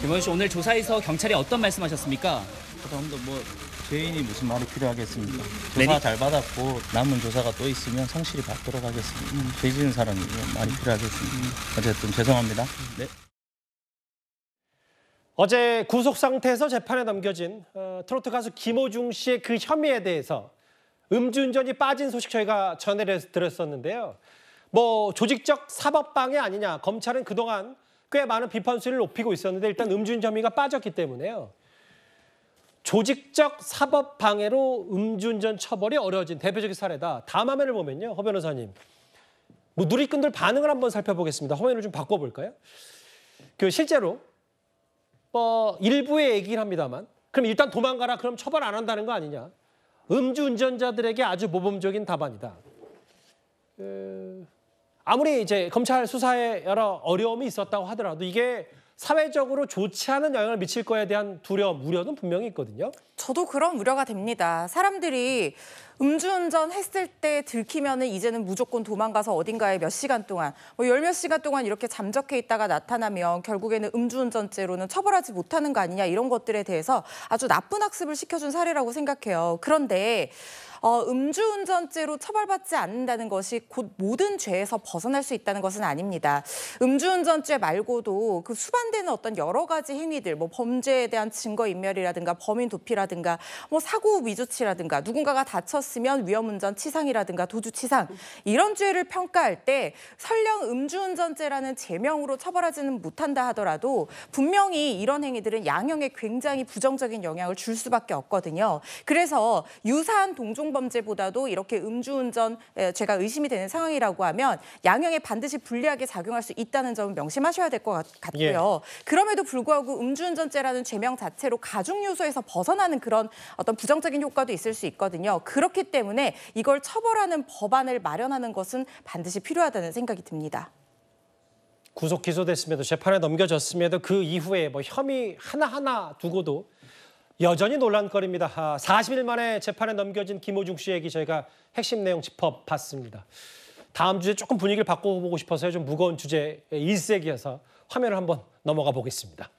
김원 씨 오늘 조사에서 경찰이 어떤 말씀하셨습니까? 그다도뭐 죄인이 무슨 말이 필요하겠습니까? 조사 잘 받았고 남은 조사가 또 있으면 성실히 받도록 하겠습니다. 음. 죄 지은 사람이 많이 뭐 필요하겠습니다. 음. 어쨌든 죄송합니다. 네. 어제 구속 상태에서 재판에 넘겨진 어, 트로트 가수 김호중 씨의 그 혐의에 대해서 음주운전이 빠진 소식 저희가 전해드렸었는데요. 뭐 조직적 사법방해 아니냐 검찰은 그동안 꽤 많은 비판 수위를 높이고 있었는데 일단 음주운전의가 빠졌기 때문에요. 조직적 사법 방해로 음주운전 처벌이 어려워진 대표적인 사례다. 다음 화면을 보면요. 허 변호사님. 뭐 누리꾼들 반응을 한번 살펴보겠습니다. 화면을 좀 바꿔볼까요? 그 실제로 뭐 일부의 얘기를 합니다만 그럼 일단 도망가라 그럼 처벌 안 한다는 거 아니냐. 음주운전자들에게 아주 모범적인 답안이다. 에... 그 아무리 이제 검찰 수사에 여러 어려움이 있었다고 하더라도 이게 사회적으로 좋지 않은 영향을 미칠 거에 대한 두려움, 우려는 분명히 있거든요. 저도 그런 우려가 됩니다. 사람들이 음주운전 했을 때 들키면 은 이제는 무조건 도망가서 어딘가에 몇 시간 동안, 뭐 열 몇 시간 동안 이렇게 잠적해 있다가 나타나면 결국에는 음주운전죄로는 처벌하지 못하는 거 아니냐 이런 것들에 대해서 아주 나쁜 학습을 시켜준 사례라고 생각해요. 그런데 어, 음주운전죄로 처벌받지 않는다는 것이 곧 모든 죄에서 벗어날 수 있다는 것은 아닙니다. 음주운전죄 말고도 그 수반되는 어떤 여러 가지 행위들, 뭐 범죄에 대한 증거인멸이라든가 범인 도피라든가 뭐 사고 위조치라든가 누군가가 다쳤으면 위험운전 치상이라든가 도주치상 이런 죄를 평가할 때 설령 음주운전죄라는 제명으로 처벌하지는 못한다 하더라도 분명히 이런 행위들은 양형에 굉장히 부정적인 영향을 줄 수밖에 없거든요. 그래서 유사한 동종 범죄보다도 이렇게 음주운전 예, 제가 의심이 되는 상황이라고 하면 양형에 반드시 불리하게 작용할 수 있다는 점은 명심하셔야 될 것 같고요. 예. 그럼에도 불구하고 음주운전죄라는 죄명 자체로 가중 요소에서 벗어나는 그런 어떤 부정적인 효과도 있을 수 있거든요. 그렇기 때문에 이걸 처벌하는 법안을 마련하는 것은 반드시 필요하다는 생각이 듭니다. 구속 기소됐음에도 재판에 넘겨졌음에도 그 이후에 뭐 혐의 하나하나 두고도 여전히 논란거리입니다. 40일 아, 만에 재판에 넘겨진 김호중 씨에게 저희가 핵심 내용 짚어봤습니다. 다음 주제 조금 분위기를 바꿔보고 싶어서요. 좀 무거운 주제 일색이어서 화면을 한번 넘어가 보겠습니다.